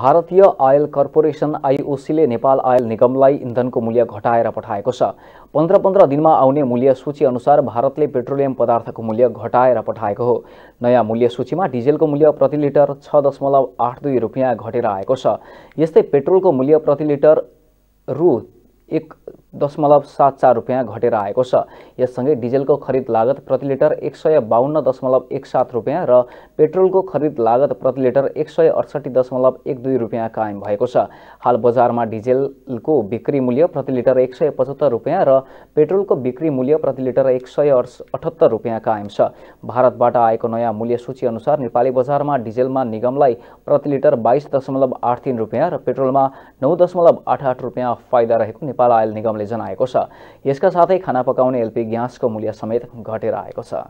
भारतीय oil corporation आइओसीले Nepal oil निगमलाई इन्धनको मूल्य घटाएर पठाएको छ पन्ध्र पन्ध्र दिनमा आउने मूल्य सूची अनुसार भारतले पेट्रोलियम पदार्थको मूल्य घटाएर पठाएको हो नयाँ मूल्य सूचीमा डिजेलको मूल्य प्रति लिटर छ दशमलव आठ दुई रुपियाँ घटेर आएको छ यस्तै पेट्रोलको मूल्य प्रति लिटर रु एक दशमलव सात चार रुपियाँ घटेर आएको छ यससँगै डिजेलको खरिद लागत प्रति लिटर एक सय बाहन्न दशमलव एक सात रुपियाँ र पेट्रोलको खरिद लागत प्रति लिटर एक सय अडसट्ठी दशमलव एक दुई रुपियाँ कायम भएको छ हाल बजारमा डिजेलको बिक्री मूल्य प्रति लिटर एक सय पचहत्तर रुपियाँ र पेट्रोलको बिक्री मूल्य प्रति लिटर एक सय अठहत्तर रुपियाँ कायम छ भारतबाट आएको नयाँ मूल्य सूची अनुसार नेपाली बजारमा डिजेलमा निगमलाई प्रति लिटर बाइस दशमलव आठ तिन रुपियाँ र पेट्रोलमा नौ दशमलव आठ आठ रुपियाँ फाइदा रहेको नेपाल आयल निगम जनाएको छ यसका साथै खाना पकाउने एलपी ग्यासको मूल्य समेत घटेर आएको छ